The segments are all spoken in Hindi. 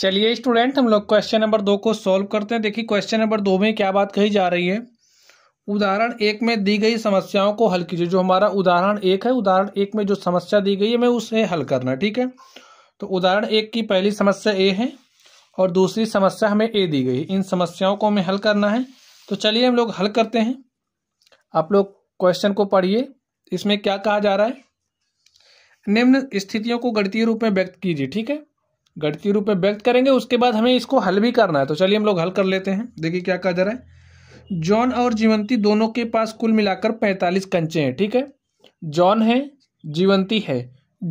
चलिए स्टूडेंट हम लोग क्वेश्चन नंबर दो को सॉल्व करते हैं देखिए क्वेश्चन नंबर दो में क्या बात कही जा रही है उदाहरण एक में दी गई समस्याओं को हल कीजिए जो हमारा उदाहरण एक है उदाहरण एक में जो समस्या दी गई है हमें उसे हल करना ठीक है तो उदाहरण एक की पहली समस्या ए है और दूसरी समस्या हमें ए दी गई इन समस्याओं को हमें हल करना है तो चलिए हम लोग हल करते हैं आप लोग क्वेश्चन को पढ़िए इसमें क्या कहा जा रहा है निम्न स्थितियों को गणितीय रूप में व्यक्त कीजिए ठीक है गणितीय रूप में व्यक्त करेंगे उसके बाद हमें इसको हल भी करना है तो चलिए हम लोग हल कर लेते हैं देखिए क्या कहा जा रहा है जॉन और जीवंती दोनों के पास कुल मिलाकर पैंतालीस कंचे हैं ठीक है जॉन है जीवंती है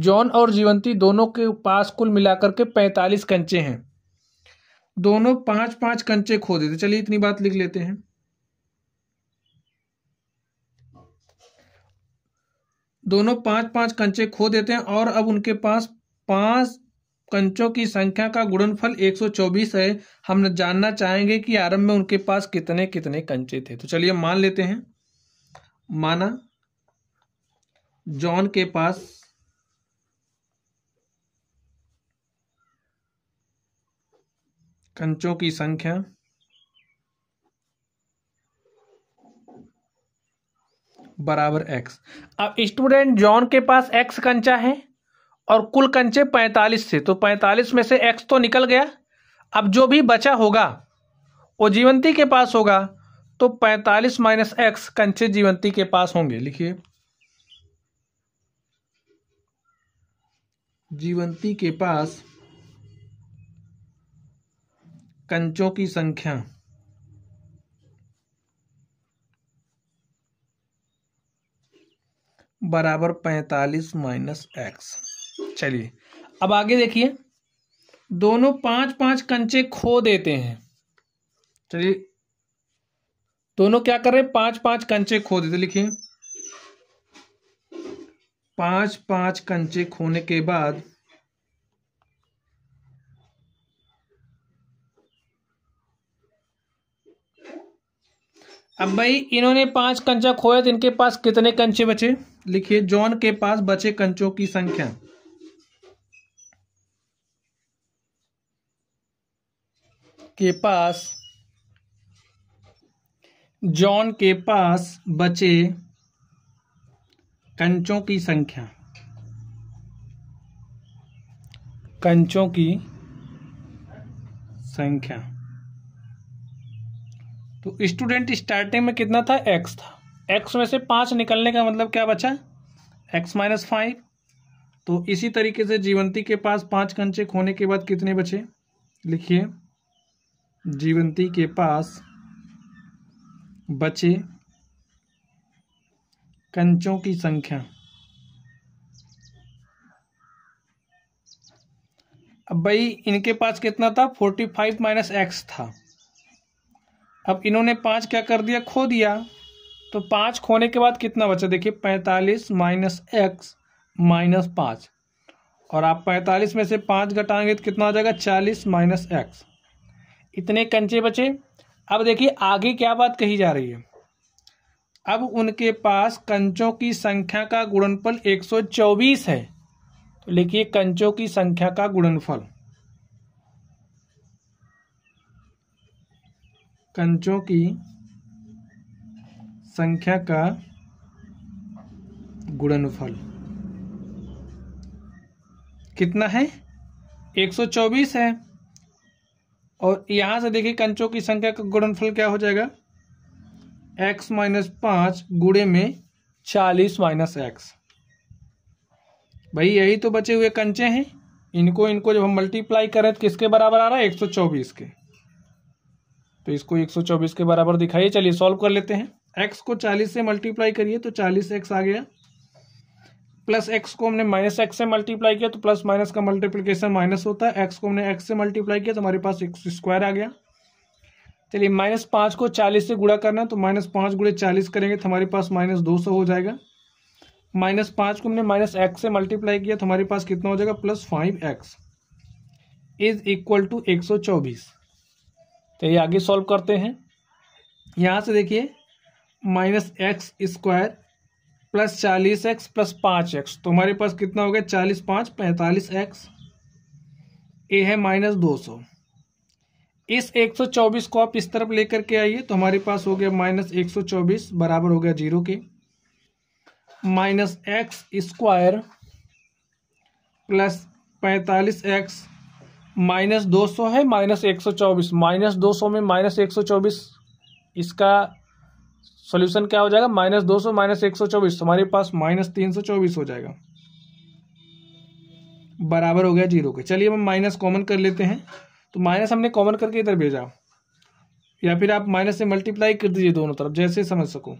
जॉन और जीवंती दोनों के पास कुल मिलाकर के पैंतालीस कंचे हैं दोनों पांच पांच कंचे खो देते चलिए इतनी बात लिख लेते हैं दोनों पांच पांच कंचे खो देते हैं और अब उनके पास पांच कंचों की संख्या का गुणनफल 124 है हम जानना चाहेंगे कि आरंभ में उनके पास कितने कितने कंचे थे तो चलिए मान लेते हैं माना जॉन के पास कंचों की संख्या बराबर एक्स अब स्टूडेंट जॉन के पास एक्स कंचा है और कुल कंचे पैंतालीस थे तो पैंतालीस में से एक्स तो निकल गया अब जो भी बचा होगा वो जीवंती के पास होगा तो पैंतालीस माइनस एक्स कंचे जीवंती के पास होंगे लिखिए जीवंती के पास कंचों की संख्या बराबर पैंतालीस माइनस एक्स चलिए अब आगे देखिए दोनों पांच पांच कंचे खो देते हैं चलिए दोनों क्या कर रहे हैं पांच पांच कंचे खो देते लिखिए पांच पांच कंचे खोने के बाद अब भाई इन्होंने पांच कंचा खोया तो इनके पास कितने कंचे बचे लिखिए जॉन के पास बचे कंचों की संख्या के पास जॉन के पास बचे कंचों की संख्या कंचों की संख्या तो स्टूडेंट स्टार्टिंग में कितना था एक्स था एक्स में से पांच निकलने का मतलब क्या बचा एक्स माइनस फाइव तो इसी तरीके से जीवंती के पास पांच कंचे खोने के बाद कितने बचे लिखिए जीवंती के पास बचे कंचों की संख्या अब भाई इनके पास कितना था फोर्टी फाइव माइनस एक्स था अब इन्होंने पांच क्या कर दिया खो दिया तो पांच खोने के बाद कितना बचा देखिए पैंतालीस माइनस एक्स माइनस पांच और आप पैंतालीस में से पांच घटाएंगे तो कितना आ जाएगा चालीस माइनस एक्स इतने कंचे बचे अब देखिए आगे क्या बात कही जा रही है अब उनके पास कंचों की संख्या का गुणनफल 124 है तो लिखिए कंचों की संख्या का गुणनफल कंचों की संख्या का गुणनफल कितना है 124 है और यहाँ से देखिए कंचों की संख्या का गुणनफल क्या हो जाएगा एक्स माइनस पाँच गुड़े में चालीस माइनस एक्स भाई यही तो बचे हुए कंचे हैं इनको इनको जब हम मल्टीप्लाई करें तो किसके बराबर आ रहा है एक सौ चौबीस के तो इसको एक सौ चौबीस के बराबर दिखाइए चलिए सॉल्व कर लेते हैं एक्स को चालीस से मल्टीप्लाई करिए तो चालीस एक्स आ गया प्लस एक्स को हमने माइनस एक्स से मल्टीप्लाई किया तो प्लस माइनस का मल्टीप्लीकेशन माइनस होता है एक्स को हमने एक्स से मल्टीप्लाई किया तो हमारे पास एक्स स्क्वायर आ गया चलिए माइनस पाँच को चालीस से गुड़ा करना तो माइनस पाँच गुड़े चालीस करेंगे तो हमारे पास माइनस दो सौ हो जाएगा माइनस पाँच को हमने माइनस एक्स से मल्टीप्लाई किया तो हमारे पास कितना हो जाएगा plus five x is equal to एक सौ चौबीस तो ये आगे सॉल्व करते हैं यहाँ से देखिए माइनस एक्स स्क्वायर प्लस चालीस एक्स प्लस पाँच एक्स तो हमारे पास कितना हो गया चालीस पाँच पैंतालीस एक्स ए है माइनस दो सौ इस एक सौ चौबीस को आप इस तरफ लेकर के आइए तो हमारे पास हो गया माइनस एक सौ चौबीस बराबर हो गया जीरो के माइनस एक्स स्क्वायर प्लस पैंतालीस एक्स माइनस दो सौ है माइनस एक सौ चौबीस माइनस दो सौ में माइनस एक सौ चौबीस इसका सोल्यूशन क्या हो जाएगा माइनस दो सौ माइनस एक सौ चौबीस हमारे पास माइनस तीन सौ चौबीस हो जाएगा बराबर हो गया जीरो के चलिए हम माइनस कॉमन कर लेते हैं तो माइनस हमने कॉमन करके इधर भेजा या फिर आप माइनस से मल्टीप्लाई कर दीजिए दोनों तरफ जैसे समझ सको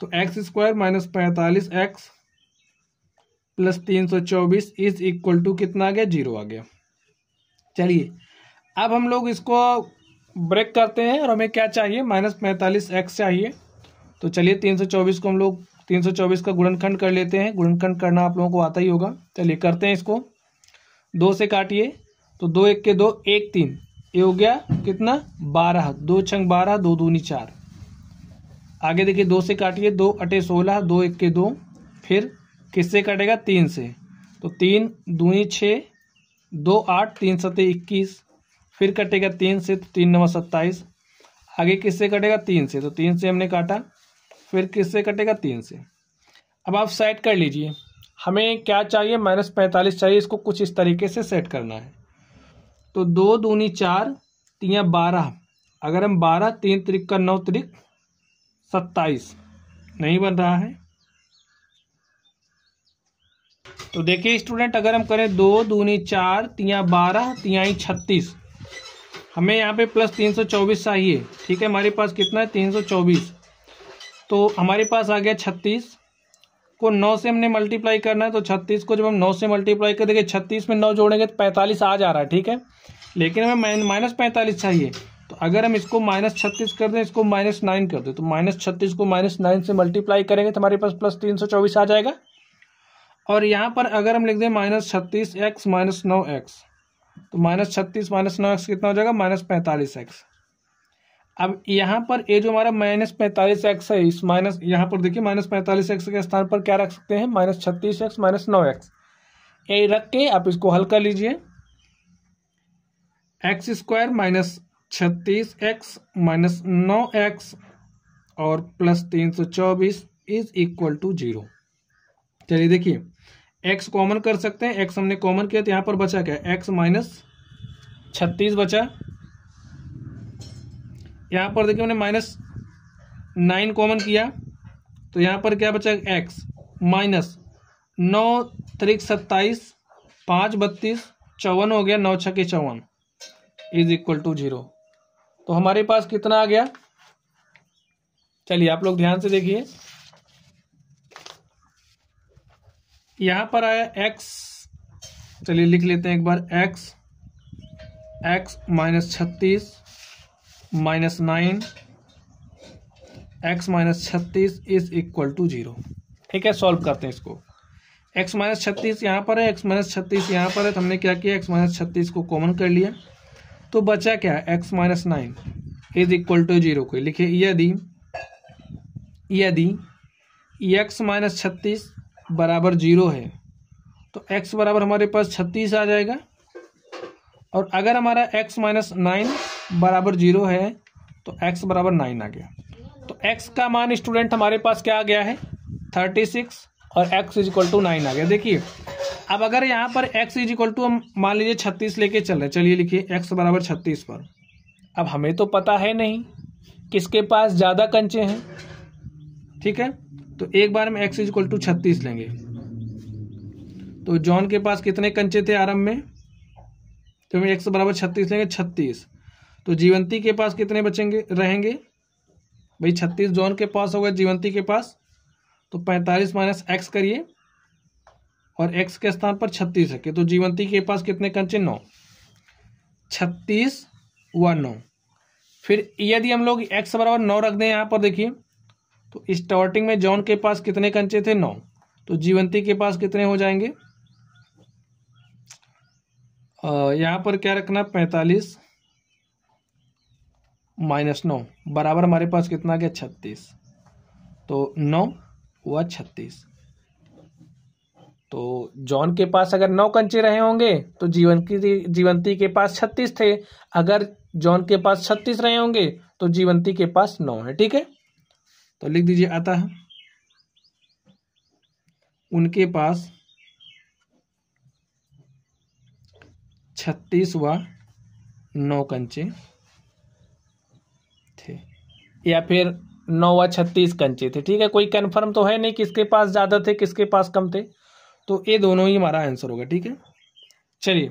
तो एक्स स्क्वायर माइनस पैंतालीस एक्स प्लस तीन सौ चौबीस इज इक्वल टू कितना आ गया जीरो आ गया चलिए अब हम लोग इसको ब्रेक करते हैं और हमें क्या चाहिए माइनस पैंतालीस एक्स चाहिए तो चलिए तीन सौ चौबीस को हम लोग तीन सौ चौबीस का गुणनखंड कर लेते हैं गुणनखंड करना आप लोगों को आता ही होगा चलिए करते हैं इसको दो से काटिए तो दो एक के दो एक तीन ये हो गया कितना बारह दो छंग बारह दो दूनी चार आगे देखिए दो से काटिए दो अटे सोलह दो एक के दो फिर किससे काटेगा तीन से तो तीन दूनी छः दो आठ तीन सतह इक्कीस फिर कटेगा तीन से तो तीन नवा सत्ताईस आगे किससे कटेगा तीन से तो तीन से हमने काटा फिर किससे कटेगा तीन से अब आप सेट कर लीजिए हमें क्या चाहिए माइनस पैंतालीस चाहिए इसको कुछ इस तरीके से सेट करना है तो दो दूनी चार तिया बारह अगर हम बारह तीन त्रिक का नौ त्रिक सत्ताईस नहीं बन रहा है तो देखिए स्टूडेंट अगर हम करें दो दूनी चार तिया बारह तियाई छत्तीस हमें यहाँ पे प्लस तीन सौ चौबीस चाहिए ठीक है हमारे पास कितना है तीन सौ चौबीस तो हमारे पास आ गया छत्तीस को नौ से हमने मल्टीप्लाई करना है तो छत्तीस को जब हम नौ से मल्टीप्लाई कर देंगे छत्तीस में नौ जोड़ेंगे तो पैंतालीस आ जा रहा है ठीक है लेकिन हमें माइनस पैंतालीस चाहिए तो अगर हम इसको माइनस छत्तीस कर दें इसको माइनस नाइन कर दें तो माइनस छत्तीस को माइनस नाइन से मल्टीप्लाई करेंगे तो हमारे पास प्लस तीन सौ चौबीस आ जाएगा और यहाँ पर अगर हम लिख दें माइनस छत्तीस एक्स माइनस नौ एक्स तो माइनस छत्तीस माइनस नौ एक्स कितना हो जाएगा माइनस पैंतालीस एक्स अब यहाँ पर ये जो हमारा माइनस पैंतालीस एक्स है इस माइनस यहाँ पर देखिए माइनस पैंतालीस एक्स के स्थान पर क्या रख सकते हैं माइनस छत्तीस एक्स माइनस नौ एक्स ये रख के आप इसको हल कर लीजिए एक्स स्क्वायर माइनस छत्तीस एक्स माइनस नौ एक्स और प्लस तीन सौ चौबीस इज इक्वल टू जीरो चलिए देखिए एक्स कॉमन कर सकते हैं एक्स हमने कॉमन किया तो यहाँ पर बचा क्या एक्स माइनस छत्तीस बचा यहाँ पर देखिए मैंने माइनस नाइन कॉमन किया तो यहाँ पर क्या बचा एक्स माइनस नौ त्रिक सत्ताईस पाँच बत्तीस चौवन हो गया नौ छके चौवन इज इक्वल टू जीरो तो हमारे पास कितना आ गया चलिए आप लोग ध्यान से देखिए यहाँ पर आया एक्स चलिए लिख लेते हैं एक बार एक्स एक्स माइनस छत्तीस माइनस नाइन एक्स माइनस छत्तीस इज इक्वल टू जीरो ठीक है सॉल्व करते हैं इसको एक्स माइनस छत्तीस यहाँ पर है एक्स माइनस छत्तीस यहाँ पर है तो हमने क्या किया एक्स माइनस छत्तीस को कॉमन कर लिया तो बचा क्या है x minus nine is equal to zero को लिखिए यदि यदि एक्स माइनस छत्तीस बराबर जीरो है तो एक्स बराबर हमारे पास छत्तीस आ जाएगा और अगर हमारा x माइनस नाइन बराबर जीरो है तो x बराबर नाइन आ गया तो x का मान स्टूडेंट हमारे पास क्या आ गया है थर्टी सिक्स और x is equal to nine आ गया देखिए अब अगर यहाँ पर x इज इक्वल टू हम मान लीजिए छत्तीस लेके चल रहे चलिए लिखिए x बराबर छत्तीस पर अब हमें तो पता है नहीं किसके पास ज़्यादा कंचे हैं ठीक है तो एक बार हम एक्स इज इक्वल टू छत्तीस लेंगे तो जॉन के पास कितने कंचे थे आरंभ में तो हम एक्स बराबर छत्तीस लेंगे छत्तीस तो जीवंती के पास कितने बचेंगे रहेंगे भाई छत्तीस जॉन के पास होगा जीवंती के पास तो पैंतालीस माइनस एक्स करिए और एक्स के स्थान पर छत्तीस रखिए तो जीवंती के पास कितने कंचे नौ छत्तीस व नौ फिर यदि हम लोग एक्स बराबर नौ रख दें यहाँ पर देखिए तो स्टार्टिंग में जॉन के पास कितने कंचे थे नौ तो जीवंती के पास कितने हो जाएंगे यहाँ पर क्या रखना पैंतालीस माइनस नौ बराबर हमारे पास कितना गया छत्तीस तो नौ हुआ छत्तीस तो जॉन के पास अगर नौ कंचे रहे होंगे तो जीवन की जीवंती के पास छत्तीस थे अगर जॉन के पास छत्तीस रहे होंगे तो जीवंती के पास नौ है ठीक है तो लिख दीजिए आता है उनके पास छत्तीस व नौ कंचे थे या फिर नौ व छत्तीस कंचे थे ठीक है कोई कन्फर्म तो है नहीं किसके पास ज़्यादा थे किसके पास कम थे तो ये दोनों ही हमारा आंसर होगा ठीक है चलिए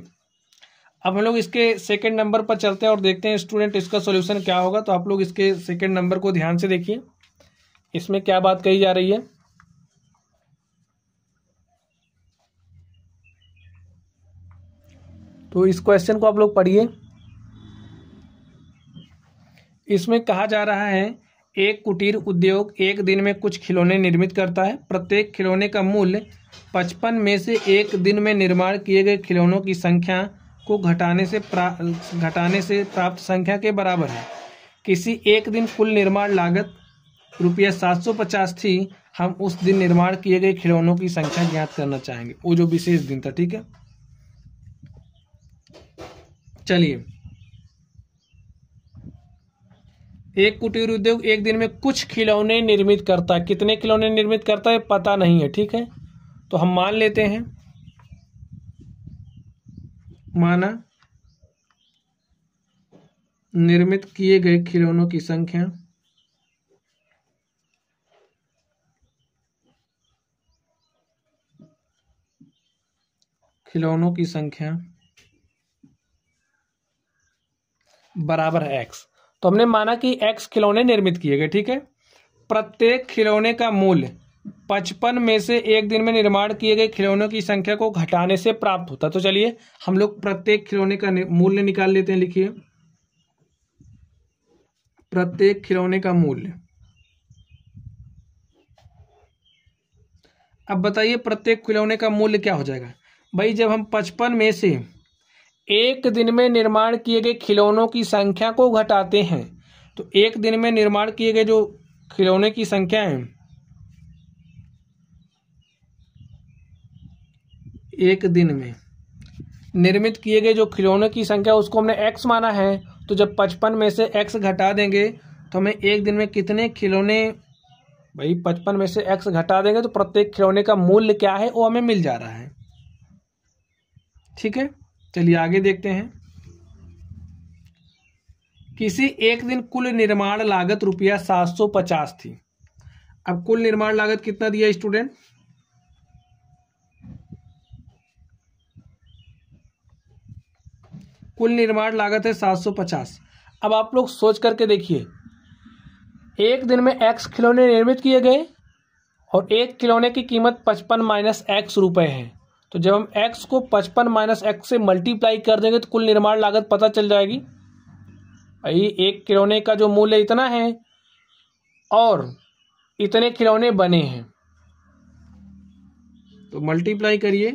अब हम लोग इसके सेकंड नंबर पर चलते हैं और देखते हैं स्टूडेंट इसका सॉल्यूशन क्या होगा तो आप लोग इसके सेकंड नंबर को ध्यान से देखिए इसमें क्या बात कही जा रही है तो इस क्वेश्चन को आप लोग पढ़िए इसमें कहा जा रहा है एक कुटीर उद्योग एक दिन में कुछ खिलौने निर्मित करता है प्रत्येक खिलौने का मूल्य पचपन में से एक दिन में निर्माण किए गए खिलौनों की संख्या को घटाने से घटाने से प्राप्त संख्या के बराबर है किसी एक दिन कुल निर्माण लागत रुपये सात सौ पचास थी हम उस दिन निर्माण किए गए खिलौनों की संख्या ज्ञात करना चाहेंगे वो जो विशेष दिन था ठीक है चलिए एक कुटीर उद्योग एक दिन में कुछ खिलौने निर्मित करता है कितने खिलौने निर्मित करता है पता नहीं है ठीक है तो हम मान लेते हैं माना निर्मित किए गए खिलौनों की संख्या खिलौनों की संख्या बराबर है एक्स तो हमने माना कि एक्स खिलौने निर्मित किए गए ठीक है प्रत्येक खिलौने का मूल्य पचपन में से एक दिन में निर्माण किए गए खिलौनों की संख्या को घटाने से प्राप्त होता तो चलिए हम लोग प्रत्येक खिलौने का मूल्य निकाल लेते हैं लिखिए प्रत्येक खिलौने का मूल्य अब बताइए प्रत्येक खिलौने का मूल्य क्या हो जाएगा भाई जब हम पचपन में से एक दिन में निर्माण किए गए खिलौनों की संख्या को घटाते हैं तो एक दिन में निर्माण किए गए जो खिलौने की संख्या है एक दिन में निर्मित किए गए जो खिलौने की संख्या उसको हमने एक्स माना है तो जब पचपन में से एक्स घटा देंगे तो हमें एक दिन में कितने खिलौने भाई पचपन में से एक्स घटा देंगे तो प्रत्येक खिलौने का मूल्य क्या है वो हमें मिल जा रहा है ठीक है चलिए आगे देखते हैं किसी एक दिन कुल निर्माण लागत रुपया सात सौ पचास थी अब कुल निर्माण लागत कितना दिया स्टूडेंट कुल निर्माण लागत है सात सौ पचास अब आप लोग सोच करके देखिए एक दिन में एक्स खिलौने निर्मित किए गए और एक खिलौने की कीमत पचपन माइनस एक्स रुपये है तो जब हम x को पचपन माइनस एक्स से मल्टीप्लाई कर देंगे तो कुल निर्माण लागत पता चल जाएगी भाई एक खिलौने का जो मूल्य इतना है और इतने खिलौने बने हैं तो मल्टीप्लाई करिए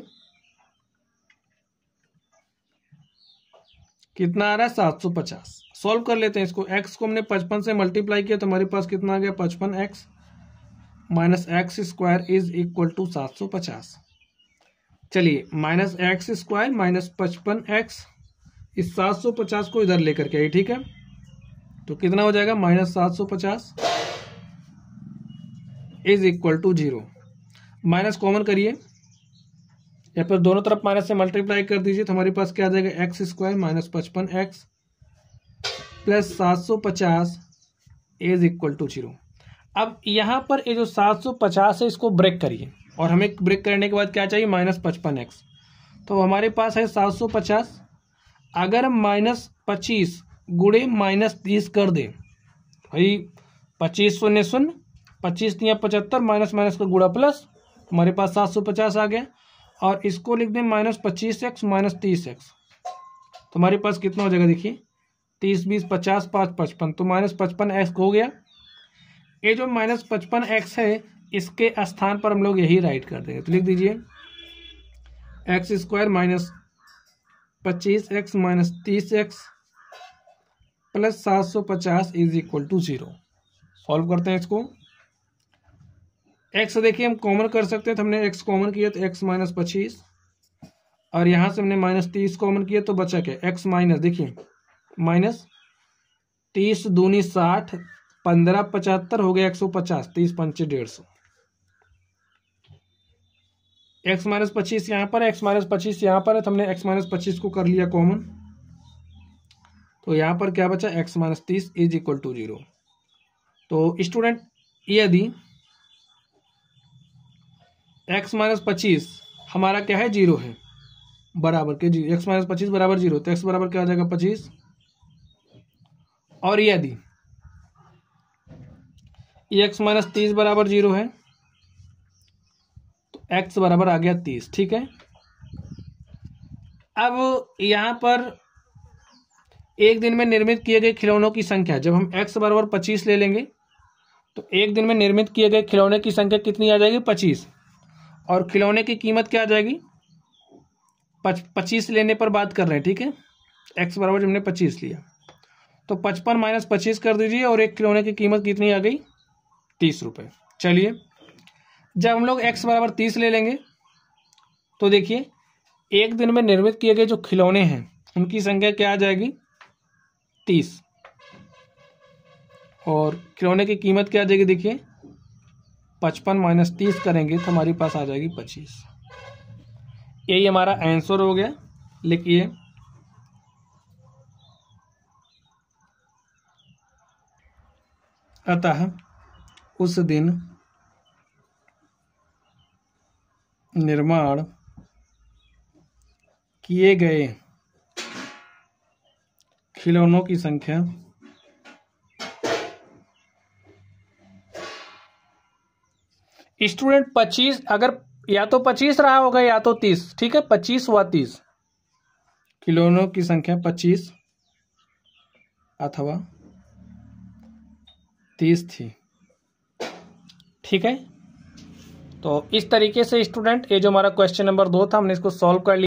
कितना आ रहा है सात सौ पचास सॉल्व कर लेते हैं इसको एक्स को हमने पचपन से मल्टीप्लाई किया तो हमारे पास कितना आ गया पचपन x minus x square is equal to सात सौ पचास चलिए माइनस एक्स स्क्वायर माइनस पचपन एक्स इस सात सौ पचास को इधर लेकर के आइए ठीक है तो कितना हो जाएगा माइनस सात सौ पचास is equal to zero minus common करिए या फिर दोनों तरफ माइनस से मल्टीप्लाई कर दीजिए तो हमारे पास क्या आ जाएगा एक्स स्क्वायर माइनस पचपन एक्स प्लस सात सौ पचास इज इक्वल टू जीरो अब यहाँ पर ये जो सात सौ पचास है इसको ब्रेक करिए और हमें ब्रेक करने के बाद क्या चाहिए माइनस पचपन एक्स तो हमारे पास है सात सौ पचास अगर हम माइनस पच्चीस गुड़े माइनस तीस कर दें भाई पच्चीस शून्य शून्य पच्चीस तीन पचहत्तर माइनस माइनस का गुड़ा प्लस हमारे पास सात सौ पचास आ गया और इसको लिख दें माइनस पच्चीस एक्स माइनस तीस एक्स तो हमारे पास कितना हो जाएगा देखिए तीस बीस पचास पाँच पचपन तो माइनस पचपन एक्स हो गया ये जो माइनस पचपन एक्स है इसके स्थान पर हम लोग यही राइट कर देंगे तो लिख दीजिए एक्स स्क्वायर माइनस पच्चीस एक्स माइनस तीस एक्स प्लस सात सौ पचास is equal to zero solve करते हैं इसको एक्स देखिए हम कॉमन कर सकते हैं तो हमने एक्स कॉमन किया तो एक्स माइनस पच्चीस और यहाँ से हमने माइनस तीस कॉमन किया तो बचा क्या एक्स माइनस देखिए माइनस तीस दूनी साठ पंद्रह पचहत्तर हो गया एक सौ पचास तीस पंचे डेढ़ सौ एक्स माइनस पच्चीस यहाँ पर x एक्स माइनस पच्चीस यहाँ पर है तो हमने एक्स माइनस पच्चीस को कर लिया कॉमन तो यहाँ पर क्या बचा एक्स माइनस तीस इज इक्वल टू जीरो तो स्टूडेंट यदि एक्स माइनस पच्चीस हमारा क्या है जीरो है बराबर के जी एक्स माइनस पच्चीस बराबर जीरो तो x बराबर क्या हो जाएगा पच्चीस और यदि एक्स माइनस तीस बराबर जीरो है एक्स बराबर आ गया तीस ठीक है अब यहाँ पर एक दिन में निर्मित किए गए खिलौनों की संख्या जब हम एक्स बराबर पच्चीस ले लेंगे तो एक दिन में निर्मित किए गए खिलौने की संख्या कितनी आ जाएगी पच्चीस और खिलौने की कीमत क्या आ जाएगी पच पच्चीस लेने पर बात कर रहे हैं ठीक है एक्स बराबर हमने पच्चीस लिया तो पचपन माइनस पच्चीस कर दीजिए और एक खिलौने की कीमत कितनी आ गई तीस रुपये चलिए जब हम लोग एक्स बराबर तीस ले लेंगे तो देखिए एक दिन में निर्मित किए गए जो खिलौने हैं उनकी संख्या क्या आ जाएगी तीस और खिलौने की कीमत क्या आ जाएगी देखिए पचपन माइनस तीस करेंगे तो हमारे पास आ जाएगी पच्चीस यही हमारा आंसर हो गया लिखिए अतः उस दिन निर्माण किए गए खिलौनों की संख्या स्टूडेंट पच्चीस अगर या तो पच्चीस रहा होगा या तो तीस ठीक है पच्चीस व तीस खिलौनों की संख्या पच्चीस अथवा तीस थी ठीक है तो इस तरीके से स्टूडेंट ये जो हमारा क्वेश्चन नंबर दो था हमने इसको सॉल्व कर लिया